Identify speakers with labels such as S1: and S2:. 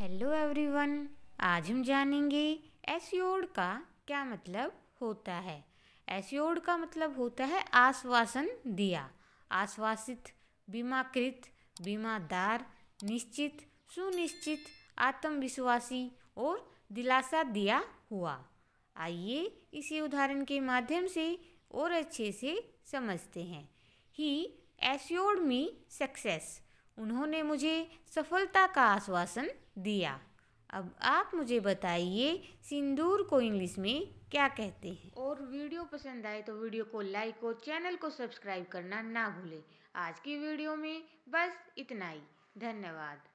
S1: hello everyone आज हम जानेंगे एसियोड का क्या मतलब होता है एसियोड का मतलब होता है आश्वासन दिया आश्वासित बीमाकृत बीमादार निश्चित सुनिश्चित आत्मविश्वासी और दिलासा दिया हुआ आइए इसी उदाहरण के माध्यम से और अच्छे से समझते हैं ही एश्योर्ड मी सक्सेस उन्होंने मुझे सफलता का आश्वासन दिया अब आप मुझे बताइए सिंदूर को इंग्लिश में क्या कहते हैं और वीडियो पसंद आए तो वीडियो को लाइक और चैनल को सब्सक्राइब करना ना भूलें आज की वीडियो में बस इतना ही धन्यवाद